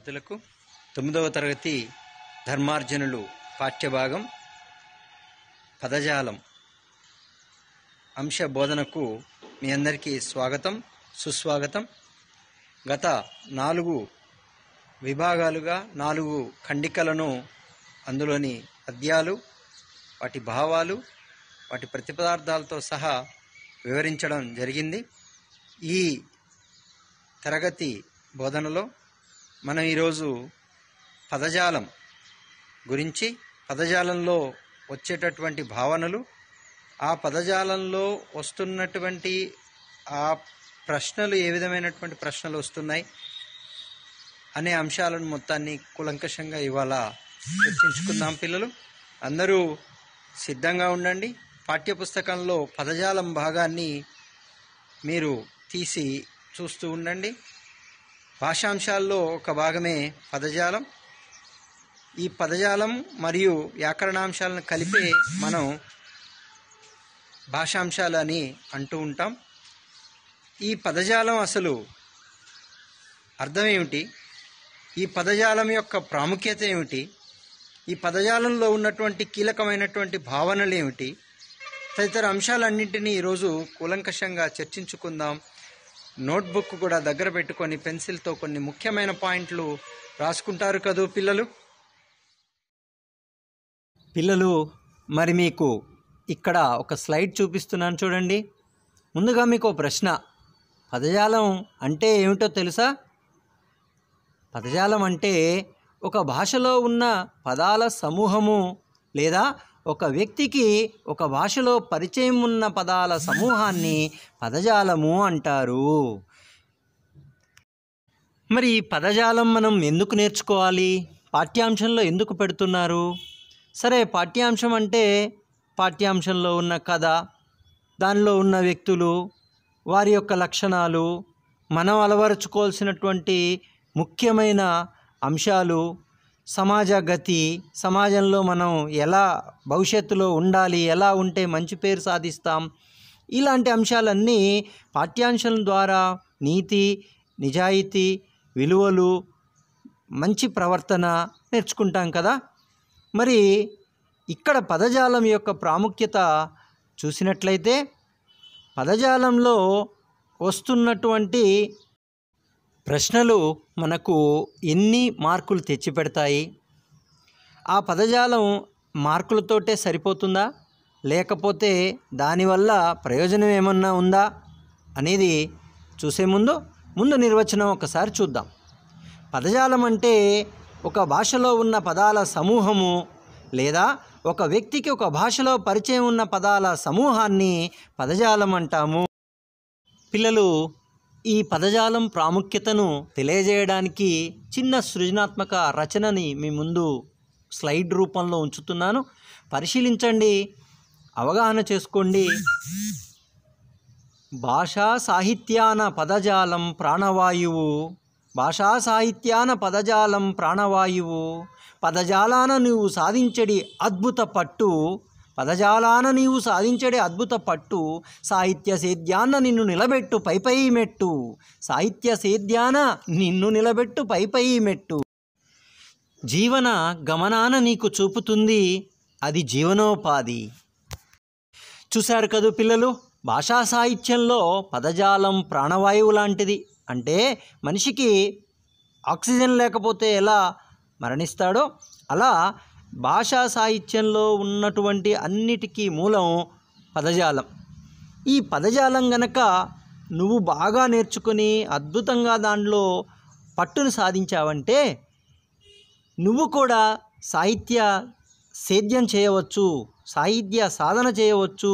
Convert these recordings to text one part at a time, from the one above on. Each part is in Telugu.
విద్యార్థులకు తొమ్మిదవ తరగతి ధర్మార్జనులు పాఠ్యభాగం పదజాలం అంశ బోధనకు మీ అందరికీ స్వాగతం సుస్వాగతం గత నాలుగు విభాగాలుగా నాలుగు ఖండికలను అందులోని పద్యాలు వాటి భావాలు వాటి ప్రతిపదార్థాలతో సహా వివరించడం జరిగింది ఈ తరగతి బోధనలో మనం ఈరోజు పదజాలం గురించి పదజాలంలో వచ్చేటటువంటి భావనలు ఆ పదజాలంలో వస్తున్నటువంటి ఆ ప్రశ్నలు ఏ విధమైనటువంటి ప్రశ్నలు వస్తున్నాయి అనే అంశాలను మొత్తాన్ని కులంకషంగా ఇవాళ చర్చించుకుందాం పిల్లలు అందరూ సిద్ధంగా ఉండండి పాఠ్యపుస్తకంలో పదజాలం భాగాన్ని మీరు తీసి చూస్తూ ఉండండి భాషాంశాల్లో ఒక భాగమే పదజాలం ఈ పదజాలం మరియు వ్యాకరణాంశాలను కలిపే మనం భాషాంశాలు అని అంటూ ఉంటాం ఈ పదజాలం అసలు అర్థం ఏమిటి ఈ పదజాలం యొక్క ప్రాముఖ్యత ఏమిటి ఈ పదజాలంలో ఉన్నటువంటి కీలకమైనటువంటి భావనలు ఏమిటి తదితర అంశాలన్నింటినీ ఈరోజు కూలంకషంగా చర్చించుకుందాం నోట్బుక్ కూడా దగ్గర పెట్టుకొని పెన్సిల్తో కొన్ని ముఖ్యమైన పాయింట్లు రాసుకుంటారు కదూ పిల్లలు పిల్లలు మరి మీకు ఇక్కడ ఒక స్లైడ్ చూపిస్తున్నాను చూడండి ముందుగా మీకు ప్రశ్న పదజాలం అంటే ఏమిటో తెలుసా పదజాలం అంటే ఒక భాషలో ఉన్న పదాల సమూహము లేదా ఒక వ్యక్తికి ఒక భాషలో పరిచయం ఉన్న పదాల సమూహాన్ని పదజాలము అంటారు మరి ఈ పదజాలం మనం ఎందుకు నేర్చుకోవాలి పాఠ్యాంశంలో ఎందుకు పెడుతున్నారు సరే పాఠ్యాంశం అంటే పాఠ్యాంశంలో ఉన్న కథ దానిలో ఉన్న వ్యక్తులు వారి యొక్క లక్షణాలు మనం అలవరుచుకోవాల్సినటువంటి ముఖ్యమైన అంశాలు సమాజ గతి సమాజంలో మనం ఎలా భవిష్యత్తులో ఉండాలి ఎలా ఉంటే మంచి పేరు సాధిస్తాం ఇలాంటి అంశాలన్నీ పాఠ్యాంశం ద్వారా నీతి నిజాయితీ విలువలు మంచి ప్రవర్తన నేర్చుకుంటాం కదా మరి ఇక్కడ పదజాలం యొక్క ప్రాముఖ్యత చూసినట్లయితే పదజాలంలో వస్తున్నటువంటి ప్రశ్నలు మనకు ఎన్ని మార్కులు తెచ్చిపెడతాయి ఆ పదజాలం మార్కులతోటే సరిపోతుందా లేకపోతే దానివల్ల ప్రయోజనం ఏమన్నా ఉందా అనేది చూసే ముందు ముందు నిర్వచనం ఒకసారి చూద్దాం పదజాలం అంటే ఒక భాషలో ఉన్న పదాల సమూహము లేదా ఒక వ్యక్తికి ఒక భాషలో పరిచయం ఉన్న పదాల సమూహాన్ని పదజాలం అంటాము పిల్లలు ఈ పదజాలం ప్రాముఖ్యతను తెలియజేయడానికి చిన్న సృజనాత్మక రచనని మీ ముందు స్లైడ్ రూపంలో ఉంచుతున్నాను పరిశీలించండి అవగాహన చేసుకోండి భాషా సాహిత్యాన పదజాలం ప్రాణవాయువు భాషా సాహిత్యాన పదజాలం ప్రాణవాయువు పదజాలాన నువ్వు సాధించడి అద్భుత పట్టు పదజాలాన నీవు సాధించడే అద్భుత పట్టు సాహిత్య సేద్యాన నిన్ను నిలబెట్టు పైపై మెట్టు సాహిత్య సేద్యాన నిన్ను నిలబెట్టు పైపై మెట్టు జీవన గమనాన నీకు చూపుతుంది అది జీవనోపాధి చూశారు కదూ పిల్లలు భాషా సాహిత్యంలో పదజాలం ప్రాణవాయువు లాంటిది అంటే మనిషికి ఆక్సిజన్ లేకపోతే ఎలా మరణిస్తాడో అలా భాషా సాహిత్యంలో ఉన్నటువంటి అన్నిటికీ మూలం పదజాలం ఈ పదజాలం గనక నువ్వు బాగా నేర్చుకుని అద్భుతంగా దానిలో పట్టును సాధించావంటే నువ్వు కూడా సాహిత్య సేద్యం చేయవచ్చు సాహిత్య సాధన చేయవచ్చు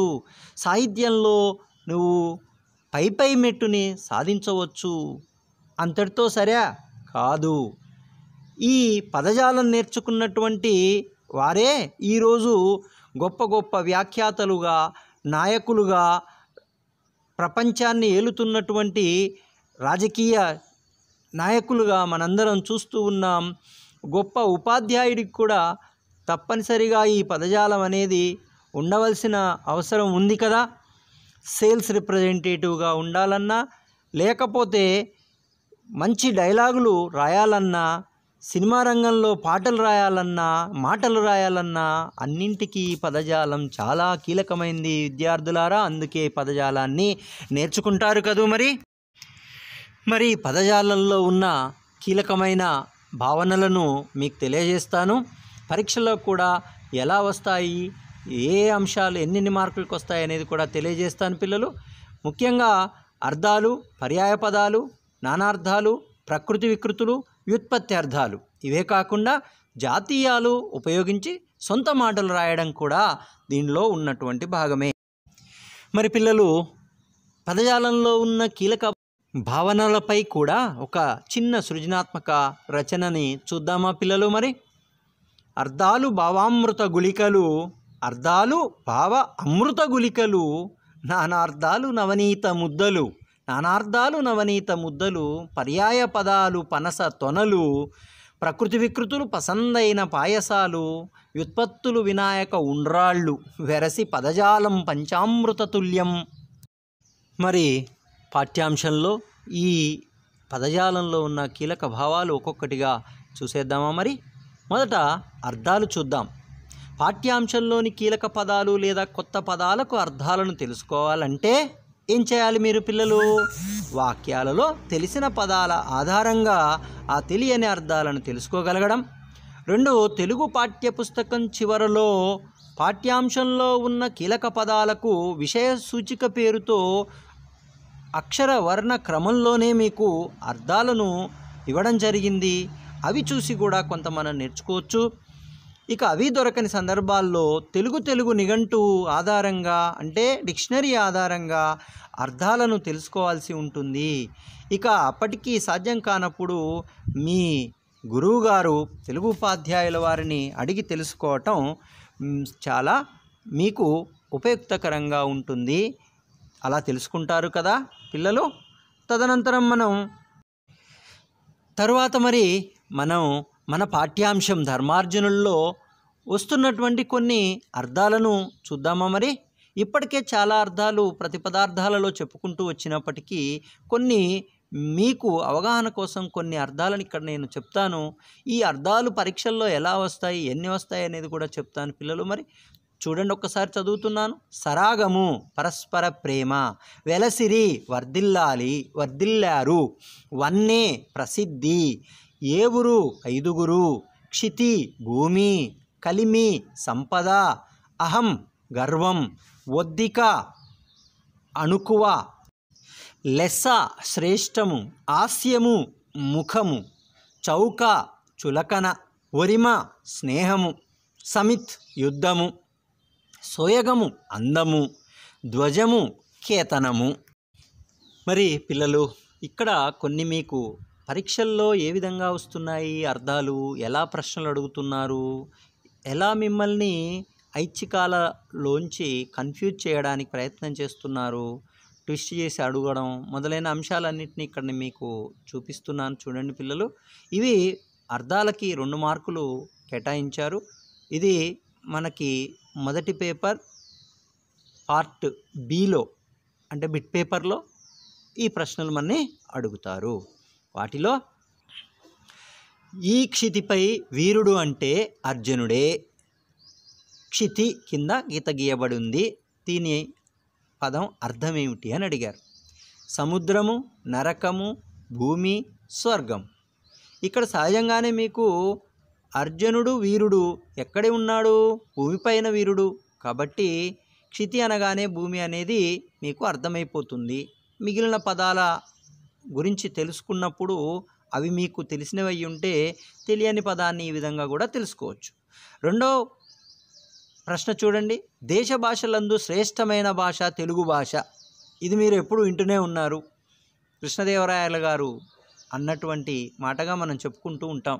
సాహిత్యంలో నువ్వు పై పై మెట్టుని సాధించవచ్చు అంతటితో సరే కాదు ఈ పదజాలం నేర్చుకున్నటువంటి వారే ఈరోజు గొప్ప గొప్ప వ్యాఖ్యాతలుగా నాయకులుగా ప్రపంచాన్ని ఏలుతున్నటువంటి రాజకీయ నాయకులుగా మనందరం చూస్తూ ఉన్నాం గొప్ప ఉపాధ్యాయుడికి కూడా తప్పనిసరిగా ఈ పదజాలం అనేది ఉండవలసిన అవసరం ఉంది కదా సేల్స్ రిప్రజెంటేటివ్గా ఉండాలన్నా లేకపోతే మంచి డైలాగులు రాయాలన్నా సినిమా రంగంలో పాటలు రాయాలన్నా మాటలు రాయాలన్నా అన్నింటికీ పదజాలం చాలా కీలకమైంది విద్యార్థులారా అందుకే పదజాలాన్ని నేర్చుకుంటారు కదూ మరి మరి పదజాలంలో ఉన్న కీలకమైన భావనలను మీకు తెలియజేస్తాను పరీక్షలో కూడా ఎలా వస్తాయి ఏ అంశాలు ఎన్ని మార్కులకు వస్తాయి అనేది కూడా తెలియజేస్తాను పిల్లలు ముఖ్యంగా అర్థాలు పర్యాయ పదాలు నానార్థాలు ప్రకృతి వికృతులు వ్యుత్పత్తి అర్థాలు ఇవే కాకుండా జాతీయాలు ఉపయోగించి సొంత మాటలు రాయడం కూడా దీనిలో ఉన్నటువంటి భాగమే మరి పిల్లలు పదజాలంలో ఉన్న కీలక భావనలపై కూడా ఒక చిన్న సృజనాత్మక రచనని చూద్దామా పిల్లలు మరి అర్థాలు భావామృత గుళికలు అర్థాలు భావ అమృత గుళికలు నానార్ధాలు నవనీత ముద్దలు నానార్థాలు నవనీత ముద్దలు పర్యాయ పదాలు పనస తొనలు ప్రకృతి వికృతులు పసందైన పాయసాలు వ్యుత్పత్తులు వినాయక ఉండ్రాళ్ళు వెరసి పదజాలం పంచామృతతుల్యం మరి పాఠ్యాంశంలో ఈ పదజాలంలో ఉన్న కీలక భావాలు ఒక్కొక్కటిగా చూసేద్దామా మరి మొదట అర్థాలు చూద్దాం పాఠ్యాంశంలోని కీలక పదాలు లేదా కొత్త పదాలకు అర్థాలను తెలుసుకోవాలంటే ఏం చేయాలి మీరు పిల్లలు వాక్యాలలో తెలిసిన పదాల ఆధారంగా ఆ తెలియని అర్థాలను తెలుసుకోగలగడం రెండు తెలుగు పాఠ్యపుస్తకం చివరలో పాఠ్యాంశంలో ఉన్న కీలక పదాలకు విషయ సూచిక పేరుతో అక్షర వర్ణ క్రమంలోనే మీకు అర్థాలను ఇవ్వడం జరిగింది అవి చూసి కూడా కొంత మనం నేర్చుకోవచ్చు ఇక అవి దొరకని సందర్భాల్లో తెలుగు తెలుగు నిఘంటు ఆధారంగా అంటే డిక్షనరీ ఆధారంగా అర్థాలను తెలుసుకోవాల్సి ఉంటుంది ఇక అప్పటికీ సాధ్యం కానప్పుడు మీ గురువుగారు తెలుగు ఉపాధ్యాయుల వారిని అడిగి తెలుసుకోవటం చాలా మీకు ఉపయుక్తకరంగా ఉంటుంది అలా తెలుసుకుంటారు కదా పిల్లలు తదనంతరం మనం తరువాత మరి మనం మన పాఠ్యాంశం ధర్మార్జునుల్లో వస్తున్నటువంటి కొన్ని అర్థాలను చూద్దామా మరి ఇప్పటికే చాలా అర్థాలు ప్రతి పదార్థాలలో చెప్పుకుంటూ వచ్చినప్పటికీ కొన్ని మీకు అవగాహన కోసం కొన్ని అర్థాలను ఇక్కడ నేను చెప్తాను ఈ అర్థాలు పరీక్షల్లో ఎలా వస్తాయి ఎన్ని వస్తాయి అనేది కూడా చెప్తాను పిల్లలు మరి చూడండి ఒక్కసారి చదువుతున్నాను సరాగము పరస్పర ప్రేమ వెలసిరి వర్ధిల్లాలి వర్ధిల్లారు వన్నే ప్రసిద్ధి ఏవురు ఐదుగురు క్షితి భూమి కలిమి సంపద అహం గర్వం ఒద్దిక అణుకువ లెస్స శ్రేష్టము ఆస్యము ముఖము చౌక చులకన ఒరిమ స్నేహము సమిత్ యుద్ధము సోయగము అందము ధ్వజము కేతనము మరి పిల్లలు ఇక్కడ కొన్ని మీకు పరీక్షల్లో ఏ విధంగా వస్తున్నాయి అర్థాలు ఎలా ప్రశ్నలు అడుగుతున్నారు ఎలా మిమ్మల్ని ఐచ్ఛికాలలోంచి కన్ఫ్యూజ్ చేయడానికి ప్రయత్నం చేస్తున్నారు ట్విస్ట్ చేసి అడగడం మొదలైన అంశాలన్నింటినీ ఇక్కడ మీకు చూపిస్తున్నాను చూడండి పిల్లలు ఇవి అర్థాలకి రెండు మార్కులు కేటాయించారు ఇది మనకి మొదటి పేపర్ పార్ట్ బిలో అంటే బిట్ పేపర్లో ఈ ప్రశ్నలు మనని అడుగుతారు వాటిలో ఈ క్షితిపై వీరుడు అంటే అర్జునుడే క్షితి కింద గీత గీయబడింది దీని పదం అర్థం ఏమిటి అని అడిగారు సముద్రము నరకము భూమి స్వర్గం ఇక్కడ సహజంగానే మీకు అర్జునుడు వీరుడు ఎక్కడే ఉన్నాడు భూమిపైన వీరుడు కాబట్టి క్షితి అనగానే భూమి అనేది మీకు అర్థమైపోతుంది మిగిలిన పదాల గురించి తెలుసుకున్నప్పుడు అవి మీకు తెలిసినవి ఉంటే తెలియని పదాన్ని ఈ విధంగా కూడా తెలుసుకోవచ్చు రెండో ప్రశ్న చూడండి దేశ భాషలందు శ్రేష్టమైన భాష తెలుగు భాష ఇది మీరు ఎప్పుడు వింటూనే ఉన్నారు కృష్ణదేవరాయల గారు అన్నటువంటి మాటగా మనం చెప్పుకుంటూ ఉంటాం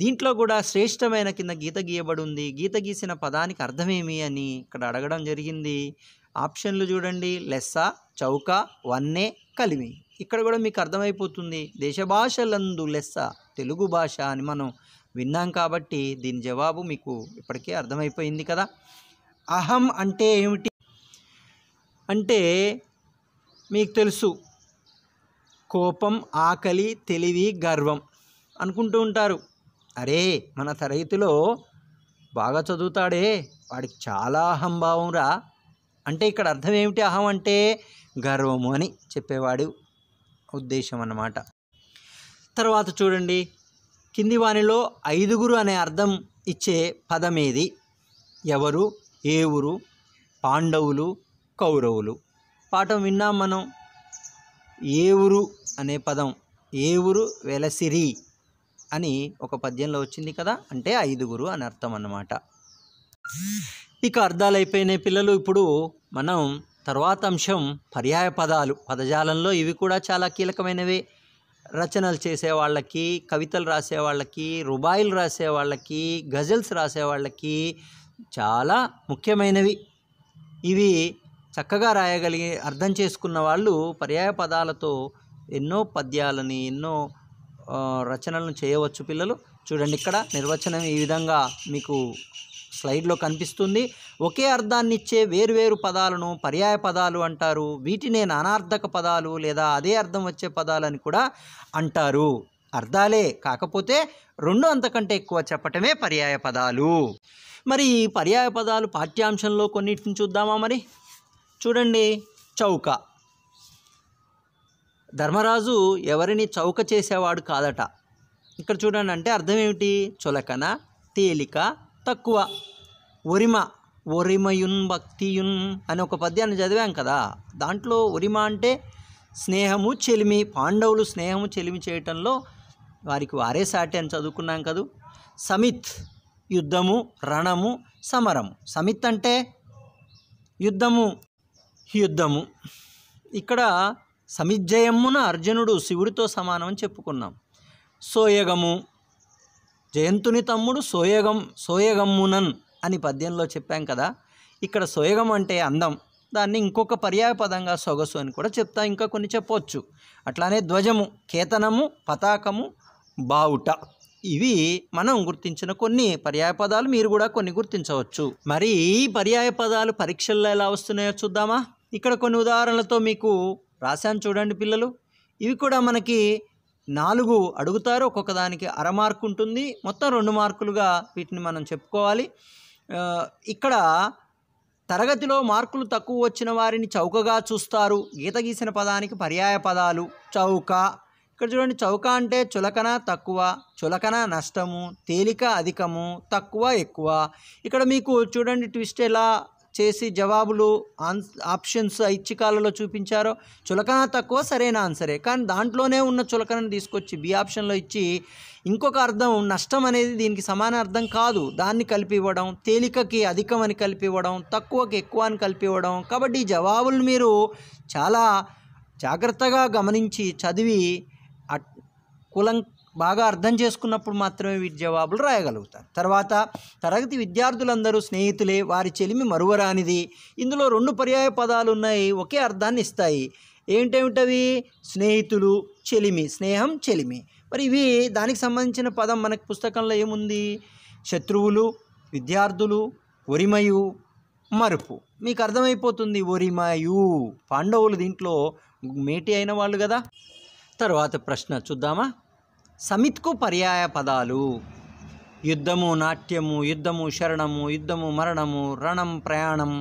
దీంట్లో కూడా శ్రేష్టమైన కింద గీత గీయబడి ఉంది గీత గీసిన పదానికి అర్థమేమి అని ఇక్కడ అడగడం జరిగింది ఆప్షన్లు చూడండి లెస్స చౌక వన్నే కలిమి ఇక్కడ కూడా మీకు అర్థమైపోతుంది దేశ భాషలందు లెస్స తెలుగు భాష అని మనం విన్నాం కాబట్టి దీని జవాబు మీకు ఇప్పటికే అర్థమైపోయింది కదా అహం అంటే ఏమిటి అంటే మీకు తెలుసు కోపం ఆకలి తెలివి గర్వం అనుకుంటూ ఉంటారు అరే మన తరగతిలో బాగా చదువుతాడే వాడికి చాలా అహంభావం రా అంటే ఇక్కడ అర్థం ఏమిటి అహం అంటే గర్వము అని చెప్పేవాడు ఉద్దేశం అన్నమాట తర్వాత చూడండి కింది వానిలో ఐదుగురు అనే అర్థం ఇచ్చే పదమేది ఎవరు ఏ ఊరు పాండవులు కౌరవులు పాఠం విన్నాం మనం ఏవురు అనే పదం ఏవురు వెలసిరి అని ఒక పద్యంలో వచ్చింది కదా అంటే ఐదుగురు అని అర్థం అన్నమాట ఇక అర్థాలు అయిపోయిన పిల్లలు ఇప్పుడు మనం తర్వాత అంశం పర్యాయ పదాలు పదజాలంలో ఇవి కూడా చాలా కీలకమైనవి రచనలు చేసేవాళ్ళకి కవితలు రాసేవాళ్ళకి రుబాయిలు రాసేవాళ్ళకి గజల్స్ రాసేవాళ్ళకి చాలా ముఖ్యమైనవి ఇవి చక్కగా రాయగలిగి అర్థం చేసుకున్న వాళ్ళు పర్యాయ పదాలతో ఎన్నో పద్యాలని ఎన్నో రచనలను చేయవచ్చు పిల్లలు చూడండి ఇక్కడ నిర్వచనం ఈ విధంగా మీకు స్లైడ్లో కనిపిస్తుంది ఒకే అర్థాన్నిచ్చే వేరువేరు పదాలను పర్యాయ పదాలు అంటారు వీటినే నానార్థక పదాలు లేదా అదే అర్థం వచ్చే పదాలని కూడా అంటారు అర్థాలే కాకపోతే రెండు అంతకంటే ఎక్కువ చెప్పటమే పర్యాయ పదాలు మరి ఈ పర్యాయ పదాలు పాఠ్యాంశంలో కొన్నిటిని చూద్దామా మరి చూడండి చౌక ధర్మరాజు ఎవరిని చౌక చేసేవాడు కాదట ఇక్కడ చూడండి అంటే అర్థం ఏమిటి చులకన తేలిక తక్కువ ఒరిమ ఒరిమయున్ భక్తియున్ అనే ఒక పద్యాన్ని చదివాం కదా దాంట్లో ఒరిమ అంటే స్నేహము చెలిమి పాండవులు స్నేహము చెలిమి చేయటంలో వారికి వారే సాటి అని చదువుకున్నాం కదూ సమిత్ యుద్ధము రణము సమరము సమిత్ అంటే యుద్ధము యుద్ధము ఇక్కడ సమిజ్జయమున అర్జునుడు శివుడితో సమానం అని చెప్పుకున్నాం సోయగము జయంతుని తమ్ముడు సోయగం సోయగమ్మునన్ అని పద్యంలో చెప్పాం కదా ఇక్కడ సోయగం అంటే అందం దాన్ని ఇంకొక పర్యాయ పదంగా సొగసు అని కూడా చెప్తా ఇంకా కొన్ని చెప్పవచ్చు అట్లానే ధ్వజము కేతనము పతాకము బావుట ఇవి మనం గుర్తించిన కొన్ని పర్యాయ పదాలు మీరు కూడా కొన్ని గుర్తించవచ్చు మరి ఈ పర్యాయ పదాలు పరీక్షల్లో ఎలా వస్తున్నాయో చూద్దామా ఇక్కడ కొన్ని ఉదాహరణలతో మీకు రాశాను చూడండి పిల్లలు ఇవి కూడా మనకి నాలుగు అడుగుతారు ఒక్కొక్క దానికి అర మార్కు ఉంటుంది మొత్తం రెండు మార్కులుగా వీటిని మనం చెప్పుకోవాలి ఇక్కడ తరగతిలో మార్కులు తక్కువ వచ్చిన వారిని చౌకగా చూస్తారు గీత గీసిన పదానికి పర్యాయ పదాలు చౌక ఇక్కడ చూడండి చౌక అంటే చులకన తక్కువ చులకన నష్టము తేలిక అధికము తక్కువ ఎక్కువ ఇక్కడ మీకు చూడండి ట్విస్ట్ ఎలా చేసి జవాబులు ఆప్షన్స్ ఐచ్ఛికాలలో చూపించారో చులకన తక్కువ సరైన ఆన్సరే కానీ దాంట్లోనే ఉన్న చులకనని తీసుకొచ్చి బి ఆప్షన్లో ఇచ్చి ఇంకొక అర్థం నష్టం అనేది దీనికి సమాన అర్థం కాదు దాన్ని కలిపి ఇవ్వడం తేలికకి అధికం అని కలిపి ఇవ్వడం తక్కువకి ఎక్కువ అని కలిపి ఇవ్వడం కాబట్టి జవాబులు మీరు చాలా జాగ్రత్తగా గమనించి చదివి కులం బాగా అర్థం చేసుకున్నప్పుడు మాత్రమే వీటి జవాబులు రాయగలుగుతారు తర్వాత తరగతి విద్యార్థులందరూ స్నేహితులే వారి చెలిమి మరువరానిది ఇందులో రెండు పర్యాయ పదాలు ఉన్నాయి ఒకే అర్థాన్ని ఇస్తాయి ఏంటేమిటవి స్నేహితులు చెలిమి స్నేహం చెలిమి మరి ఇవి దానికి సంబంధించిన పదం మనకు పుస్తకంలో ఏముంది శత్రువులు విద్యార్థులు ఒరిమయు మరుపు మీకు అర్థమైపోతుంది ఒరిమయు పాండవులు దీంట్లో మేటి అయిన వాళ్ళు కదా తర్వాత ప్రశ్న చూద్దామా సమిత్కు పర్యాయ పదాలు యుద్ధము నాట్యము యుద్ధము శరణము యుద్ధము మరణము రణం ప్రయాణం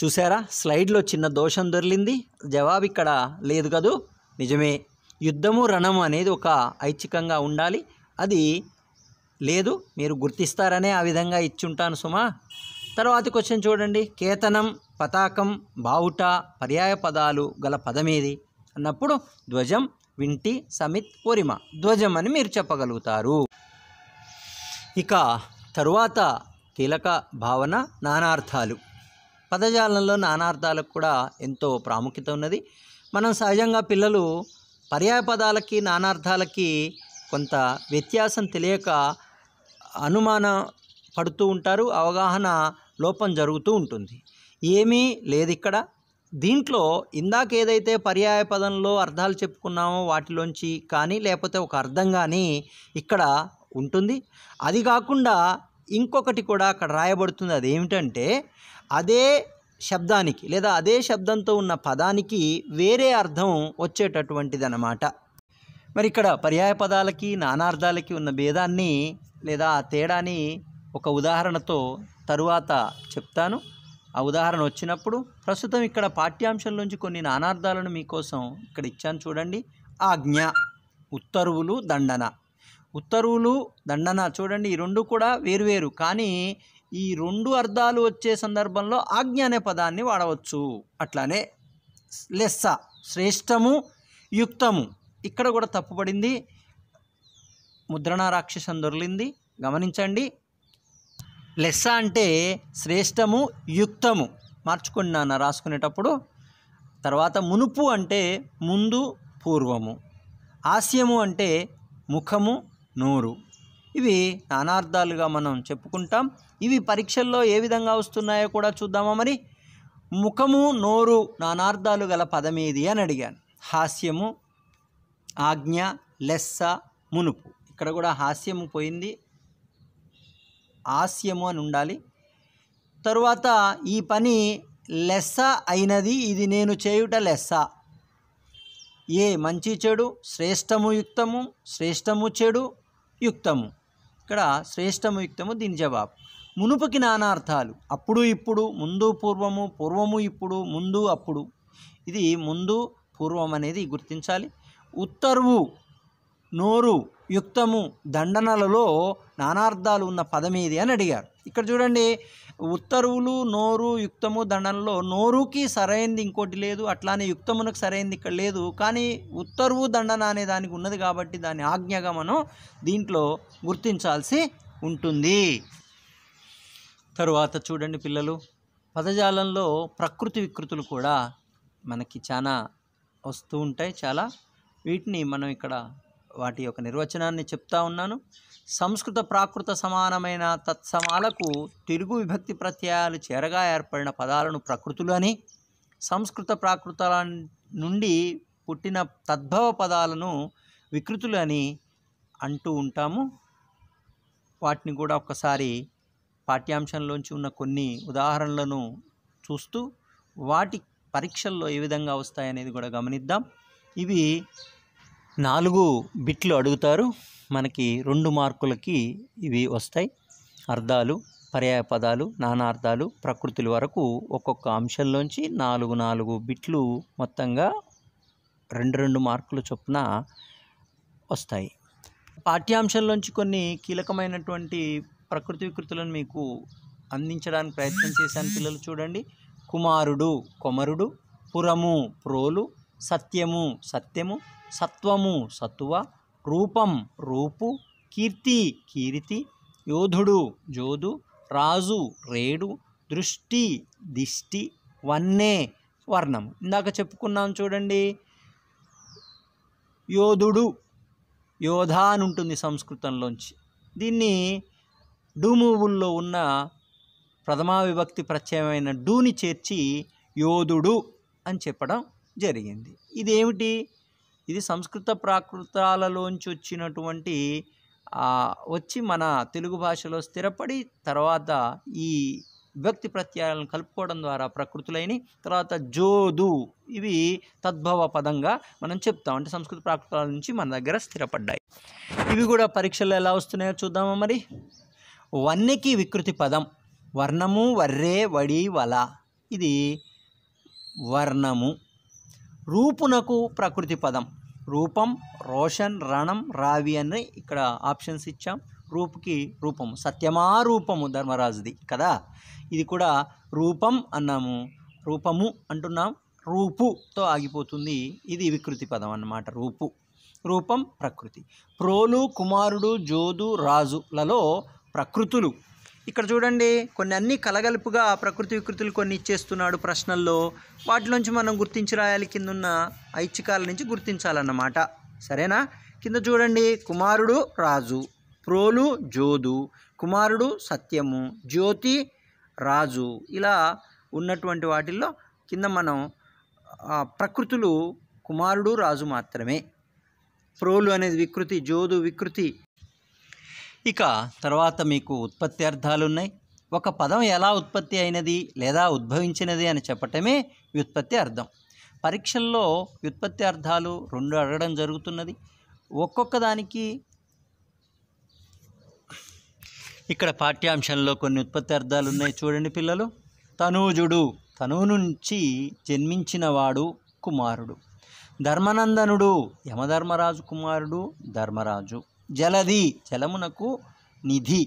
చూసారా స్లైడ్లో చిన్న దోషం దొరికింది జవాబు ఇక్కడ లేదు కదూ నిజమే యుద్ధము రణము అనేది ఒక ఐచ్ఛికంగా ఉండాలి అది లేదు మీరు గుర్తిస్తారనే ఆ విధంగా ఇచ్చుంటాను సుమా తర్వాతి క్వశ్చన్ చూడండి కేతనం పతాకం బావుట పర్యాయ పదాలు గల పదమేది అన్నప్పుడు ధ్వజం వింటి సమిత్ ఒరిమ ధ్వజం అని మీరు చెప్పగలుగుతారు ఇక తరువాత కీలక భావన నానార్థాలు పదజాలంలో నానార్థాలకు కూడా ఎంతో ప్రాముఖ్యత ఉన్నది మనం సహజంగా పిల్లలు పర్యాయ పదాలకి నానార్థాలకి కొంత వ్యత్యాసం తెలియక అనుమాన పడుతూ ఉంటారు అవగాహన లోపం జరుగుతూ ఉంటుంది ఏమీ లేదు ఇక్కడ దీంట్లో ఇందాక ఏదైతే పర్యాయ పదంలో అర్థాలు చెప్పుకున్నామో వాటిలోంచి కానీ లేకపోతే ఒక అర్థం కానీ ఇక్కడ ఉంటుంది అది కాకుండా ఇంకొకటి కూడా అక్కడ రాయబడుతుంది అదేమిటంటే అదే శబ్దానికి లేదా అదే శబ్దంతో ఉన్న పదానికి వేరే అర్థం వచ్చేటటువంటిది అన్నమాట మరి ఇక్కడ పర్యాయ పదాలకి నానార్థాలకి ఉన్న భేదాన్ని లేదా తేడాని ఒక ఉదాహరణతో తరువాత చెప్తాను ఆ ఉదాహరణ వచ్చినప్పుడు ప్రస్తుతం ఇక్కడ పాఠ్యాంశం నుంచి కొన్ని నానార్థాలను మీకోసం ఇక్కడ ఇచ్చాను చూడండి ఆజ్ఞ ఉత్తర్వులు దండన ఉత్తర్వులు దండన చూడండి ఈ రెండు కూడా వేరువేరు కానీ ఈ రెండు అర్థాలు వచ్చే సందర్భంలో ఆజ్ఞ అనే పదాన్ని వాడవచ్చు అట్లానే లెస్స శ్రేష్టము యుక్తము ఇక్కడ కూడా తప్పుపడింది ముద్రణ రాక్షసం దొరిలింది గమనించండి లెస్స అంటే శ్రేష్టము యుక్తము మార్చుకున్నాను రాసుకునేటప్పుడు తర్వాత మునుపు అంటే ముందు పూర్వము హాస్యము అంటే ముఖము నోరు ఇవి నానార్థాలుగా మనం చెప్పుకుంటాం ఇవి పరీక్షల్లో ఏ విధంగా వస్తున్నాయో కూడా చూద్దామా మరి ముఖము నోరు నానార్థాలు గల పదమేది అని అడిగాను హాస్యము ఆజ్ఞ లెస్స మునుపు ఇక్కడ కూడా హాస్యము పోయింది హాస్యము అని ఉండాలి తరువాత ఈ పని లెస్స అయినది ఇది నేను చేయుట లెస్స ఏ మంచి చెడు శ్రేష్టము యుక్తము శ్రేష్టము చెడు యుక్తము ఇక్కడ శ్రేష్టము యుక్తము దీని జవాబు మునుపుకి నానార్థాలు అప్పుడు ఇప్పుడు ముందు పూర్వము పూర్వము ఇప్పుడు ముందు అప్పుడు ఇది ముందు పూర్వం అనేది గుర్తించాలి ఉత్తర్వు నోరు యుక్తము దండనలలో నానార్థాలు ఉన్న పదమేది అని అడిగారు ఇక్కడ చూడండి ఉత్తర్వులు నోరు యుక్తము దండనలో నోరుకి సరైనది ఇంకోటి లేదు అట్లానే యుక్తమునకు సరైనది ఇక్కడ లేదు కానీ ఉత్తర్వు దండన అనే దానికి ఉన్నది కాబట్టి దాని ఆజ్ఞగా మనం దీంట్లో గుర్తించాల్సి ఉంటుంది తరువాత చూడండి పిల్లలు పదజాలంలో ప్రకృతి వికృతులు కూడా మనకి చాలా వస్తూ ఉంటాయి చాలా వీటిని మనం ఇక్కడ వాటి యొక్క నిర్వచనాన్ని చెప్తా ఉన్నాను సంస్కృత ప్రాకృత సమానమైన తత్సమాలకు తెలుగు విభక్తి ప్రత్యయాలు చేరగా ఏర్పడిన పదాలను ప్రకృతులు అని సంస్కృత ప్రాకృతాల నుండి పుట్టిన తద్భవ పదాలను వికృతులు అని అంటూ ఉంటాము వాటిని కూడా ఒక్కసారి పాఠ్యాంశంలోంచి ఉన్న కొన్ని ఉదాహరణలను చూస్తూ వాటి పరీక్షల్లో ఏ విధంగా వస్తాయనేది కూడా గమనిద్దాం ఇవి నాలుగు బిట్లు అడుగుతారు మనకి రెండు మార్కులకి ఇవి వస్తాయి అర్థాలు పర్యాయ పదాలు నానార్థాలు ప్రకృతుల వరకు ఒక్కొక్క అంశంలోంచి నాలుగు నాలుగు బిట్లు మొత్తంగా రెండు రెండు మార్కులు చొప్పున వస్తాయి పాఠ్యాంశంలోంచి కొన్ని కీలకమైనటువంటి ప్రకృతి వికృతులను మీకు అందించడానికి ప్రయత్నం చేశాను పిల్లలు చూడండి కుమారుడు కొమరుడు పురము ప్రోలు సత్యము సత్యము సత్వము సత్వ రూపం రూపు కీర్తి కీర్తి యోధుడు జోదు రాజు రేడు దృష్టి దిష్టి వన్నే వర్ణం ఇందాక చెప్పుకున్నాం చూడండి యోధుడు యోధ అని ఉంటుంది సంస్కృతంలోంచి దీన్ని డూమూవుల్లో ఉన్న ప్రథమా విభక్తి ప్రత్యయమైన డూని చేర్చి యోధుడు అని చెప్పడం జరిగింది ఇదేమిటి ఇది సంస్కృత ప్రాకృతాలలోంచి వచ్చినటువంటి వచ్చి మన తెలుగు భాషలో స్థిరపడి తర్వాత ఈ విభక్తి ప్రత్యయాలను కలుపుకోవడం ద్వారా ప్రకృతులైనవి తర్వాత జోదు ఇవి తద్భవ పదంగా మనం చెప్తాం అంటే సంస్కృత ప్రాకృతాల నుంచి మన దగ్గర స్థిరపడ్డాయి ఇవి కూడా పరీక్షల్లో ఎలా వస్తున్నాయో చూద్దామా మరి వన్నికి వికృతి పదం వర్ణము వర్రే వడి వల ఇది వర్ణము రూపునకు ప్రకృతి పదం రూపం రోషన్ రణం రావి అని ఇక్కడ ఆప్షన్స్ ఇచ్చాం రూపుకి రూపము సత్యమా రూపము ధర్మరాజుది కదా ఇది కూడా రూపం అన్నాము రూపము అంటున్నాం రూపుతో ఆగిపోతుంది ఇది వికృతి పదం అన్నమాట రూపు రూపం ప్రకృతి ప్రోలు కుమారుడు జోదు రాజులలో ప్రకృతులు ఇక్కడ చూడండి కొన్ని అన్ని కలగలుపుగా ప్రకృతి వికృతులు కొన్ని ఇచ్చేస్తున్నాడు ప్రశ్నల్లో వాటిలోంచి మనం గుర్తించి రాయాలి కింద ఉన్న ఐచ్ఛికాల నుంచి గుర్తించాలన్నమాట సరేనా కింద చూడండి కుమారుడు రాజు ప్రోలు జోదు కుమారుడు సత్యము జ్యోతి రాజు ఇలా ఉన్నటువంటి వాటిల్లో కింద మనం ప్రకృతులు కుమారుడు రాజు మాత్రమే ప్రోలు అనేది వికృతి జోదు వికృతి ఇక తర్వాత మీకు ఉత్పత్తి అర్థాలు ఉన్నాయి ఒక పదం ఎలా ఉత్పత్తి అయినది లేదా ఉద్భవించినది అని చెప్పటమే వ్యుత్పత్తి అర్థం పరీక్షల్లో వ్యుత్పత్తి అర్థాలు రెండు అడగడం జరుగుతున్నది ఒక్కొక్క దానికి ఇక్కడ పాఠ్యాంశంలో కొన్ని ఉత్పత్తి అర్థాలు ఉన్నాయి చూడండి పిల్లలు తనూజుడు తనువు నుంచి జన్మించినవాడు కుమారుడు ధర్మనందనుడు యమధర్మరాజు కుమారుడు ధర్మరాజు జలధి జలమునకు నిధి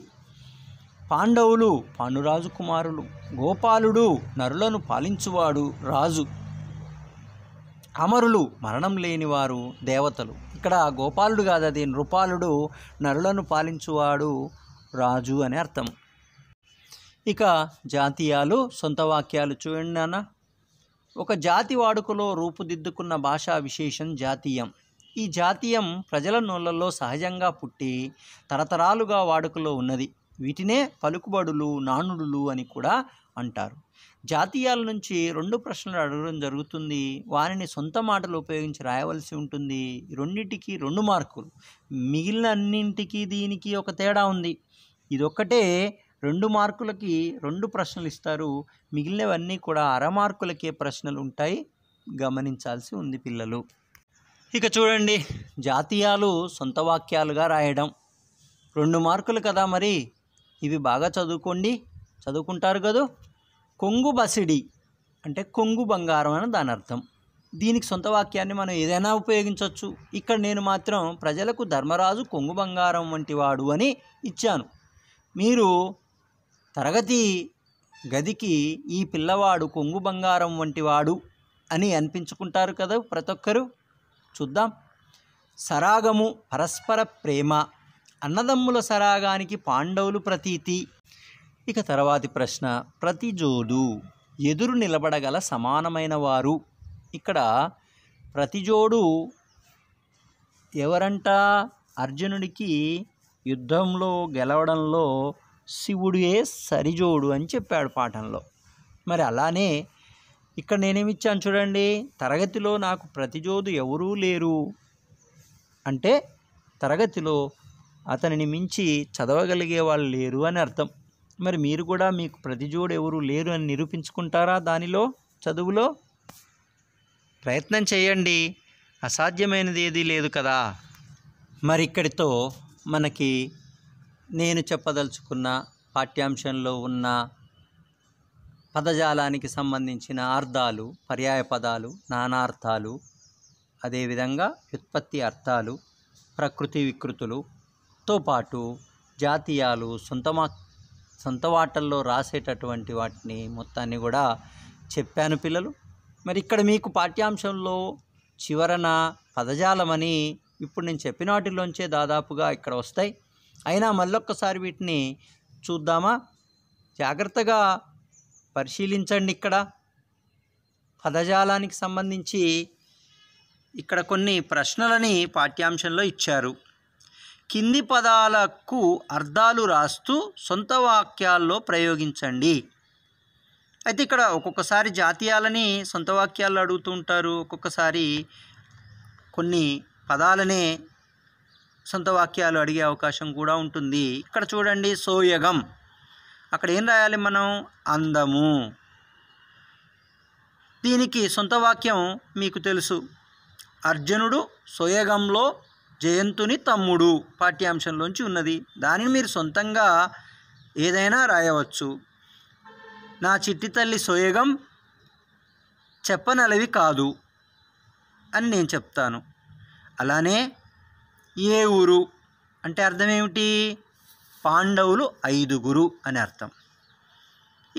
పాండవులు పాండురాజు కుమారులు గోపాలుడు నరులను పాలించువాడు రాజు అమరులు మరణం లేనివారు దేవతలు ఇక్కడ గోపాలుడు కాదు అది నృపాలుడు నరులను పాలించువాడు రాజు అని అర్థం ఇక జాతీయాలు సొంత వాక్యాలు చూడండి నాన్న ఒక జాతి వాడుకలో రూపుదిద్దుకున్న భాషా విశేషం జాతీయం ఈ జాతీయం ప్రజల నోళ్లలో సహజంగా పుట్టి తరతరాలుగా వాడుకలో ఉన్నది వీటినే పలుకుబడులు నానుడులు అని కూడా అంటారు జాతీయాల నుంచి రెండు ప్రశ్నలు అడగడం జరుగుతుంది వారిని సొంత మాటలు ఉపయోగించి రాయవలసి ఉంటుంది రెండింటికి రెండు మార్కులు మిగిలిన అన్నింటికి దీనికి ఒక తేడా ఉంది ఇదొక్కటే రెండు మార్కులకి రెండు ప్రశ్నలు ఇస్తారు మిగిలినవన్నీ కూడా అర మార్కులకే ప్రశ్నలు ఉంటాయి గమనించాల్సి ఉంది పిల్లలు ఇక చూడండి జాతీయాలు సొంత వాక్యాలుగా రాయడం రెండు మార్కులు కదా మరి ఇవి బాగా చదువుకోండి చదువుకుంటారు కదూ కొంగు బసిడి అంటే కొంగు బంగారం అని దాని అర్థం దీనికి సొంత వాక్యాన్ని మనం ఏదైనా ఉపయోగించవచ్చు ఇక్కడ నేను మాత్రం ప్రజలకు ధర్మరాజు కొంగు బంగారం వంటి వాడు అని ఇచ్చాను మీరు తరగతి గదికి ఈ పిల్లవాడు కొంగు బంగారం వంటి వాడు అని అనిపించుకుంటారు కదా ప్రతి ఒక్కరూ చూద్దాం సరాగము పరస్పర ప్రేమ అన్నదమ్ముల సరాగానికి పాండవులు ప్రతీతి ఇక తర్వాతి ప్రశ్న ప్రతిజోడు ఎదురు నిలబడగల సమానమైన వారు ఇక్కడ ప్రతిజోడు ఎవరంట అర్జునుడికి యుద్ధంలో గెలవడంలో శివుడే సరిజోడు అని చెప్పాడు పాఠంలో మరి అలానే ఇక్కడ నేనేమిచ్చాను చూడండి తరగతిలో నాకు ప్రతిజోదు ఎవరూ లేరు అంటే తరగతిలో అతనిని మించి చదవగలిగే వాళ్ళు లేరు అని అర్థం మరి మీరు కూడా మీకు ప్రతిజోడు ఎవరు లేరు అని నిరూపించుకుంటారా దానిలో చదువులో ప్రయత్నం చేయండి అసాధ్యమైనది ఏదీ లేదు కదా మరి ఇక్కడితో మనకి నేను చెప్పదలుచుకున్న పాఠ్యాంశంలో ఉన్న పదజాలానికి సంబంధించిన అర్థాలు పర్యాయ పదాలు నానార్థాలు అదేవిధంగా వ్యుత్పత్తి అర్థాలు ప్రకృతి వికృతులుతో పాటు జాతీయాలు సొంత వాటల్లో రాసేటటువంటి వాటిని మొత్తాన్ని కూడా చెప్పాను పిల్లలు మరి ఇక్కడ మీకు పాఠ్యాంశంలో చివరన పదజాలమని ఇప్పుడు నేను చెప్పిన వాటిలోంచే దాదాపుగా ఇక్కడ వస్తాయి అయినా మళ్ళొక్కసారి వీటిని చూద్దామా జాగ్రత్తగా పరిశీలించండి ఇక్కడ పదజాలానికి సంబంధించి ఇక్కడ కొన్ని ప్రశ్నలని పాఠ్యాంశంలో ఇచ్చారు కింది పదాలకు అర్థాలు రాస్తూ సొంత వాక్యాల్లో ప్రయోగించండి అయితే ఇక్కడ ఒక్కొక్కసారి జాతీయాలని సొంత వాక్యాలు అడుగుతూ ఉంటారు ఒక్కొక్కసారి కొన్ని పదాలనే సొంత వాక్యాలు అడిగే అవకాశం కూడా ఉంటుంది ఇక్కడ చూడండి సోయగం అక్కడ ఏం రాయాలి మనం అందము దీనికి సొంత వాక్యం మీకు తెలుసు అర్జునుడు సోయగంలో జయంతుని తమ్ముడు పాఠ్యాంశంలోంచి ఉన్నది దానిని మీరు సొంతంగా ఏదైనా రాయవచ్చు నా చిట్టి తల్లి సోయగం చెప్పనలవి కాదు అని నేను చెప్తాను అలానే ఏ ఊరు అంటే అర్థం ఏమిటి పాండవులు ఐదుగురు అని అర్థం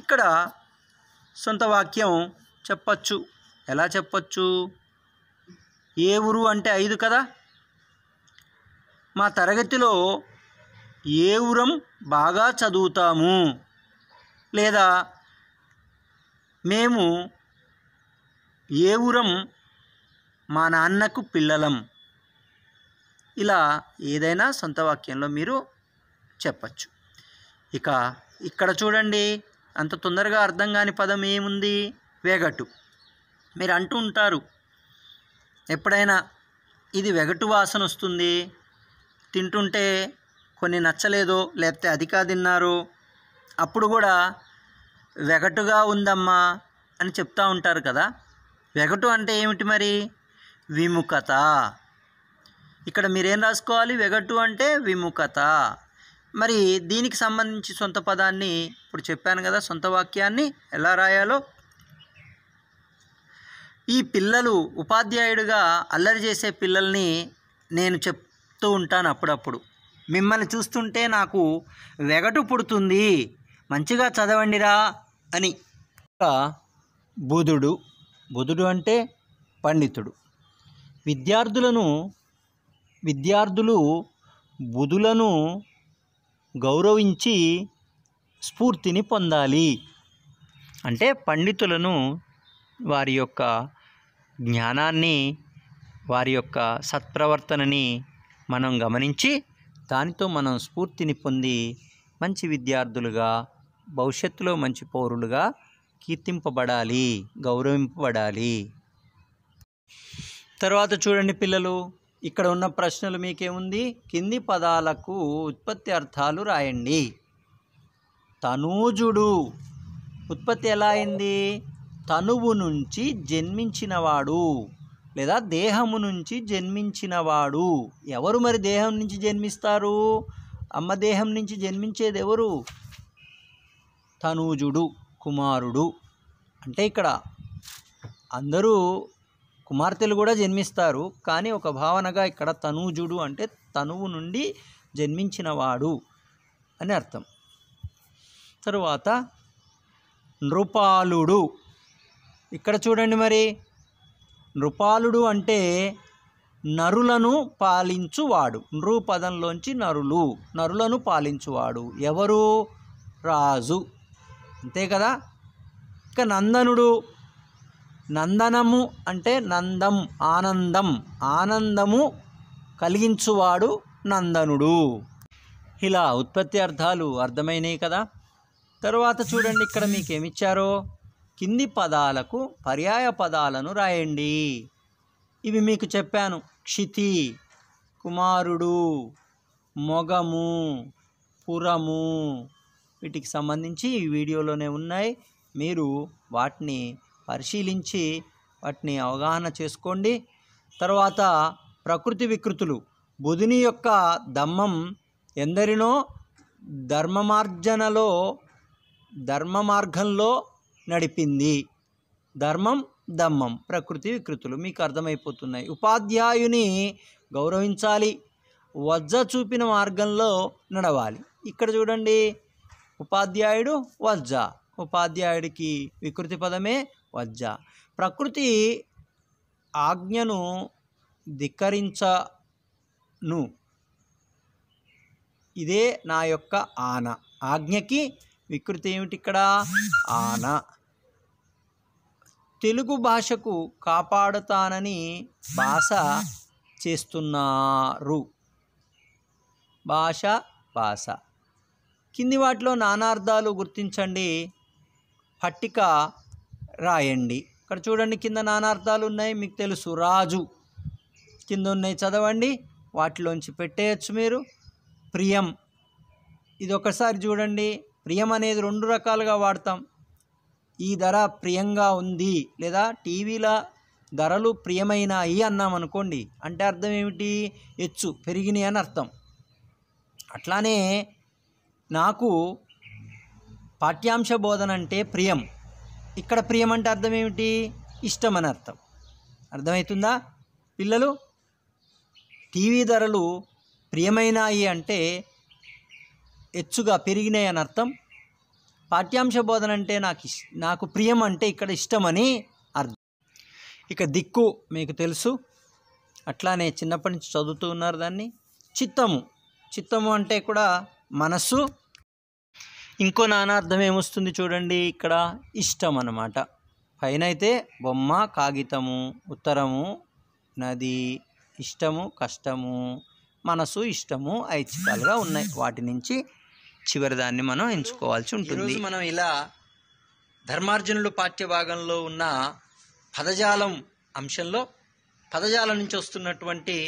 ఇక్కడ సొంత వాక్యం చెప్పచ్చు ఎలా చెప్పచ్చు ఏ ఊరు అంటే ఐదు కదా మా తరగతిలో ఏ ఊరం బాగా చదువుతాము లేదా మేము ఏ ఊరం మా నాన్నకు పిల్లలం ఇలా ఏదైనా సొంత వాక్యంలో మీరు చెప్పచ్చు ఇక ఇక్కడ చూడండి అంత తొందరగా అర్థం కాని పదం ఏముంది వెగటు మీరు అంటూ ఉంటారు ఎప్పుడైనా ఇది వెగటు వాసన వస్తుంది తింటుంటే కొన్ని నచ్చలేదో లేకపోతే అదికా తిన్నారు అప్పుడు కూడా వెగటుగా ఉందమ్మా అని చెప్తూ ఉంటారు కదా వెగటు అంటే ఏమిటి మరి విముఖత ఇక్కడ మీరేం రాసుకోవాలి వెగటు అంటే విముఖత మరి దీనికి సంబంధించి సొంత పదాన్ని ఇప్పుడు చెప్పాను కదా సొంత వాక్యాన్ని ఎలా రాయాలో ఈ పిల్లలు ఉపాధ్యాయుడిగా అల్లరి చేసే పిల్లల్ని నేను చెప్తూ ఉంటాను అప్పుడప్పుడు మిమ్మల్ని చూస్తుంటే నాకు వెగటు పుడుతుంది మంచిగా చదవండిరా అని బుధుడు బుధుడు అంటే పండితుడు విద్యార్థులను విద్యార్థులు బుధులను గౌరవించి స్ఫూర్తిని పొందాలి అంటే పండితులను వారి యొక్క జ్ఞానాన్ని వారి యొక్క సత్ప్రవర్తనని మనం గమనించి దానితో మనం స్ఫూర్తిని పొంది మంచి విద్యార్థులుగా భవిష్యత్తులో మంచి పౌరులుగా కీర్తింపబడాలి గౌరవింపబడాలి తర్వాత చూడండి పిల్లలు ఇక్కడ ఉన్న ప్రశ్నలు మీకేముంది కింది పదాలకు ఉత్పత్తి అర్థాలు రాయండి తనూజుడు ఉత్పత్తి ఎలా అయింది తనువు నుంచి జన్మించినవాడు లేదా దేహము నుంచి జన్మించినవాడు ఎవరు మరి దేహం నుంచి జన్మిస్తారు అమ్మ దేహం నుంచి జన్మించేది ఎవరు తనూజుడు కుమారుడు అంటే ఇక్కడ అందరూ కుమార్తెలు కూడా జన్మిస్తారు కానీ ఒక భావనగా ఇక్కడ తనూజుడు అంటే తనువు నుండి జన్మించినవాడు అని అర్థం తరువాత నృపాలుడు ఇక్కడ చూడండి మరి నృపాలుడు అంటే నరులను పాలించువాడు నృపదంలోంచి నరులు నరులను పాలించువాడు ఎవరు రాజు అంతే కదా ఇక నందనుడు నందనము అంటే నందం ఆనందం ఆనందము కలిగించువాడు నందనుడు ఇలా ఉత్పత్తి అర్థాలు అర్థమైనవి కదా తరువాత చూడండి ఇక్కడ మీకేమిచ్చారో కింది పదాలకు పర్యాయ పదాలను రాయండి ఇవి మీకు చెప్పాను క్షితి కుమారుడు మొగము పురము వీటికి సంబంధించి ఈ వీడియోలోనే ఉన్నాయి మీరు వాటిని పరిశీలించి వాటిని అవగాహన చేసుకోండి తర్వాత ప్రకృతి వికృతులు బుధుని యొక్క దమ్మం ఎందరినో ధర్మ మార్జనలో ధర్మ మార్గంలో నడిపింది ధర్మం దమ్మం ప్రకృతి వికృతులు మీకు అర్థమైపోతున్నాయి ఉపాధ్యాయుని గౌరవించాలి వజ్జ చూపిన మార్గంలో నడవాలి ఇక్కడ చూడండి ఉపాధ్యాయుడు వజ్జ ఉపాధ్యాయుడికి వికృతి పదమే వజ్జ ప్రకృతి ఆజ్ఞను ధిక్కరించను ఇదే నా యొక్క ఆన ఆజ్ఞకి వికృతి ఏమిటి ఇక్కడ ఆన తెలుగు భాషకు కాపాడుతానని భాష చేస్తున్నారు భాష భాష కింది వాటిలో నానార్థాలు గుర్తించండి పట్టిక రాయండి ఇక్కడ చూడండి కింద నానార్థాలు ఉన్నాయి మీకు తెలుసు రాజు కింద ఉన్నాయి చదవండి వాటిలోంచి పెట్టేయచ్చు మీరు ప్రియం ఇది ఒకసారి చూడండి ప్రియం అనేది రెండు రకాలుగా వాడతాం ఈ ధర ప్రియంగా ఉంది లేదా టీవీల ధరలు ప్రియమైనాయి అన్నాం అనుకోండి అంటే అర్థం ఏమిటి హెచ్చు పెరిగినాయి అని అర్థం అట్లానే నాకు పాఠ్యాంశ బోధన అంటే ప్రియం ఇక్కడ ప్రియం అంటే అర్థం ఏమిటి ఇష్టం అని అర్థం అర్థమవుతుందా పిల్లలు టీవీ ధరలు ప్రియమైనాయి అంటే హెచ్చుగా పెరిగినాయి అని అర్థం పాఠ్యాంశ బోధన అంటే నాకు నాకు ప్రియం అంటే ఇక్కడ ఇష్టమని అర్థం ఇక దిక్కు మీకు తెలుసు అట్లానే చిన్నప్పటి నుంచి చదువుతూ ఉన్నారు దాన్ని చిత్తము చిత్తము అంటే కూడా మనస్సు ఇంకో నానార్థం ఏమొస్తుంది చూడండి ఇక్కడ ఇష్టం అన్నమాట పైన అయితే బొమ్మ కాగితము ఉత్తరము నది ఇష్టము కష్టము మనసు ఇష్టము ఐచ్ఛికాలుగా ఉన్నాయి వాటి నుంచి చివరిదాన్ని మనం ఎంచుకోవాల్సి ఉంటుంది మనం ఇలా ధర్మార్జునులు పాఠ్యభాగంలో ఉన్న పదజాలం అంశంలో పదజాలం నుంచి వస్తున్నటువంటి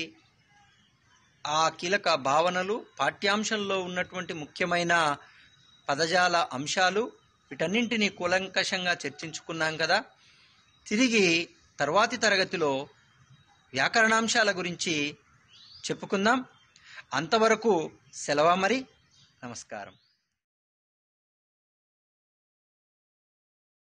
ఆ కీలక భావనలు పాఠ్యాంశంలో ఉన్నటువంటి ముఖ్యమైన పదజాల అంశాలు వీటన్నింటినీ కూలంకషంగా చర్చించుకున్నాం కదా తిరిగి తర్వాతి తరగతిలో వ్యాకరణాంశాల గురించి చెప్పుకుందాం అంతవరకు సెలవు మరి నమస్కారం